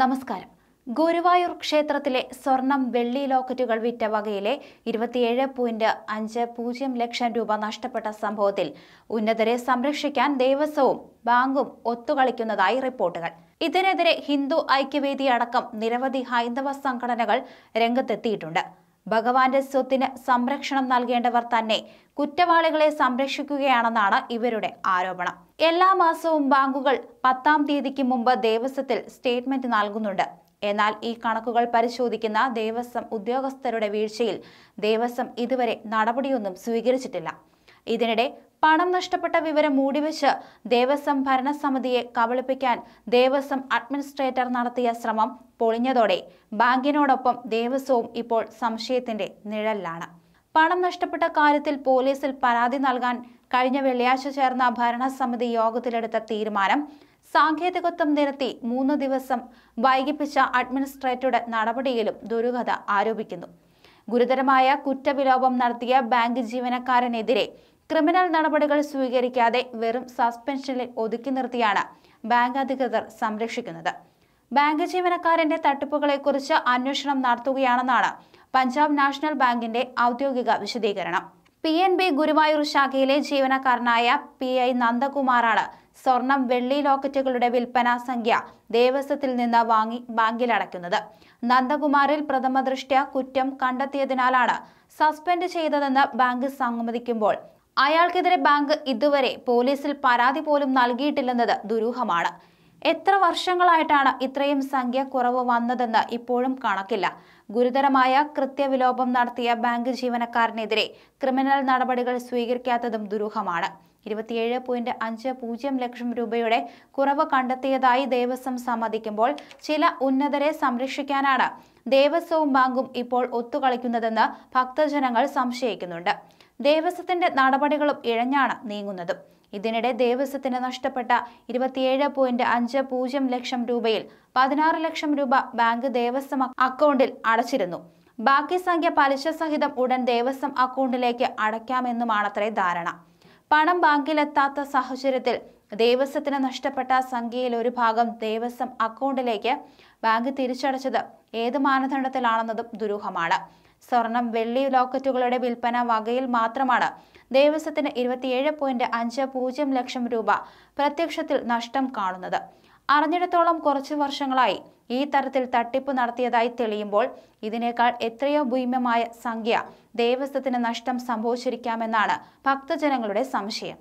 നമസ്കാരം ഗുരുവായൂർ ക്ഷേത്രത്തിലെ സ്വർണം വെള്ളി ലോക്കറ്റുകൾ വിറ്റ വകയിലെ ഇരുപത്തിയേഴ് പോയിന്റ് അഞ്ച് പൂജ്യം ലക്ഷം രൂപ നഷ്ടപ്പെട്ട സംഭവത്തിൽ ഉന്നതരെ സംരക്ഷിക്കാൻ ദേവസ്വവും ബാങ്കും ഒത്തുകളിക്കുന്നതായി റിപ്പോർട്ടുകൾ ഇതിനെതിരെ ഹിന്ദു ഐക്യവേദി അടക്കം നിരവധി ഹൈന്ദവ സംഘടനകൾ രംഗത്തെത്തിയിട്ടുണ്ട് ഭഗവാന്റെ സ്വത്തിന് സംരക്ഷണം നൽകേണ്ടവർ തന്നെ കുറ്റവാളികളെ സംരക്ഷിക്കുകയാണെന്നാണ് ഇവരുടെ ആരോപണം എല്ലാ മാസവും ബാങ്കുകൾ പത്താം തീയതിക്ക് മുമ്പ് ദേവസ്വത്തിൽ സ്റ്റേറ്റ്മെന്റ് നൽകുന്നുണ്ട് എന്നാൽ ഈ കണക്കുകൾ പരിശോധിക്കുന്ന ദേവസ്വം ഉദ്യോഗസ്ഥരുടെ വീഴ്ചയിൽ ദേവസ്വം ഇതുവരെ നടപടിയൊന്നും സ്വീകരിച്ചിട്ടില്ല ഇതിനിടെ പണം നഷ്ടപ്പെട്ട വിവരം മൂടിവെച്ച് ദേവസ്വം ഭരണസമിതിയെ കബളിപ്പിക്കാൻ ദേവസ്വം അഡ്മിനിസ്ട്രേറ്റർ നടത്തിയ ശ്രമം പൊളിഞ്ഞതോടെ ബാങ്കിനോടൊപ്പം ദേവസ്വവും ഇപ്പോൾ സംശയത്തിന്റെ നിഴലിലാണ് പണം നഷ്ടപ്പെട്ട കാര്യത്തിൽ പോലീസിൽ പരാതി നൽകാൻ കഴിഞ്ഞ വെള്ളിയാഴ്ച ചേർന്ന ഭരണസമിതി യോഗത്തിലെടുത്ത തീരുമാനം സാങ്കേതികത്വം നിരത്തി മൂന്ന് ദിവസം വൈകിപ്പിച്ച അഡ്മിനിസ്ട്രേറ്ററുടെ നടപടിയിലും ദുരൂഹത ആരോപിക്കുന്നു ഗുരുതരമായ കുറ്റവിലോപം നടത്തിയ ബാങ്ക് ജീവനക്കാരനെതിരെ ക്രിമിനൽ നടപടികൾ സ്വീകരിക്കാതെ വെറും സസ്പെൻഷനിൽ ഒതുക്കി നിർത്തിയാണ് ബാങ്ക് അധികൃതർ സംരക്ഷിക്കുന്നത് ബാങ്ക് ജീവനക്കാരന്റെ തട്ടിപ്പുകളെക്കുറിച്ച് അന്വേഷണം നടത്തുകയാണെന്നാണ് പഞ്ചാബ് നാഷണൽ ബാങ്കിന്റെ ഔദ്യോഗിക വിശദീകരണം പി എൻ ബി ഗുരുവായൂർ ശാഖയിലെ ജീവനക്കാരനായ പി ഐ നന്ദകുമാറാണ് സ്വർണം വെള്ളി ലോക്കറ്റുകളുടെ വിൽപ്പന സംഖ്യ ദേവസ്വത്തിൽ നിന്ന് വാങ്ങി ബാങ്കിലടയ്ക്കുന്നത് നന്ദകുമാറിൽ ദൃഷ്ട്യ കുറ്റം കണ്ടെത്തിയതിനാലാണ് സസ്പെൻഡ് ചെയ്തതെന്ന് ബാങ്ക് സമ്മതിക്കുമ്പോൾ അയാൾക്കെതിരെ ബാങ്ക് ഇതുവരെ പോലീസിൽ പരാതി പോലും നൽകിയിട്ടില്ലെന്നത് ദുരൂഹമാണ് എത്ര വർഷങ്ങളായിട്ടാണ് ഇത്രയും സംഖ്യ കുറവ് വന്നതെന്ന് ഇപ്പോഴും കണക്കില്ല ഗുരുതരമായ കൃത്യവിലോപം നടത്തിയ ബാങ്ക് ജീവനക്കാരനെതിരെ ക്രിമിനൽ നടപടികൾ സ്വീകരിക്കാത്തതും ദുരൂഹമാണ് ഇരുപത്തിയേഴ് പോയിന്റ് അഞ്ച് പൂജ്യം ലക്ഷം രൂപയുടെ കുറവ് കണ്ടെത്തിയതായി ദേവസ്വം സമ്മതിക്കുമ്പോൾ ചില ഉന്നതരെ സംരക്ഷിക്കാനാണ് ദേവസ്വവും ബാങ്കും ഇപ്പോൾ ഒത്തുകളിക്കുന്നതെന്ന് ഭക്തജനങ്ങൾ സംശയിക്കുന്നുണ്ട് ദേവസ്വത്തിന്റെ നടപടികളും ഇഴഞ്ഞാണ് നീങ്ങുന്നതും ഇതിനിടെ ദേവസ്വത്തിന് നഷ്ടപ്പെട്ട ഇരുപത്തിയേഴ് പോയിന്റ് അഞ്ച് പൂജ്യം ലക്ഷം രൂപയിൽ പതിനാറ് ലക്ഷം രൂപ ബാങ്ക് ദേവസ്വം അക്കൗണ്ടിൽ അടച്ചിരുന്നു ബാക്കി സംഖ്യ പലിശ സഹിതം ഉടൻ ദേവസ്വം അക്കൗണ്ടിലേക്ക് അടയ്ക്കാമെന്നുമാണത്രേ ധാരണ പണം ബാങ്കിലെത്താത്ത സാഹചര്യത്തിൽ ദേവസ്വത്തിന് നഷ്ടപ്പെട്ട സംഖ്യയിൽ ഒരു ഭാഗം ദേവസ്വം അക്കൗണ്ടിലേക്ക് ബാങ്ക് തിരിച്ചടച്ചത് ഏത് മാനദണ്ഡത്തിലാണെന്നതും ദുരൂഹമാണ് സ്വർണം വെള്ളി ലോക്കറ്റുകളുടെ വിൽപ്പന വകയിൽ മാത്രമാണ് ദേവസ്വത്തിന് ഇരുപത്തിയേഴ് പോയിന്റ് അഞ്ച് പൂജ്യം ലക്ഷം രൂപ പ്രത്യക്ഷത്തിൽ നഷ്ടം കാണുന്നത് അറിഞ്ഞിടത്തോളം കുറച്ചു വർഷങ്ങളായി ഈ തരത്തിൽ തട്ടിപ്പ് നടത്തിയതായി തെളിയുമ്പോൾ ഇതിനേക്കാൾ എത്രയോ ഭൂമ്യമായ സംഖ്യ ദേവസ്വത്തിന് നഷ്ടം സംഭവിച്ചിരിക്കാമെന്നാണ് ഭക്തജനങ്ങളുടെ സംശയം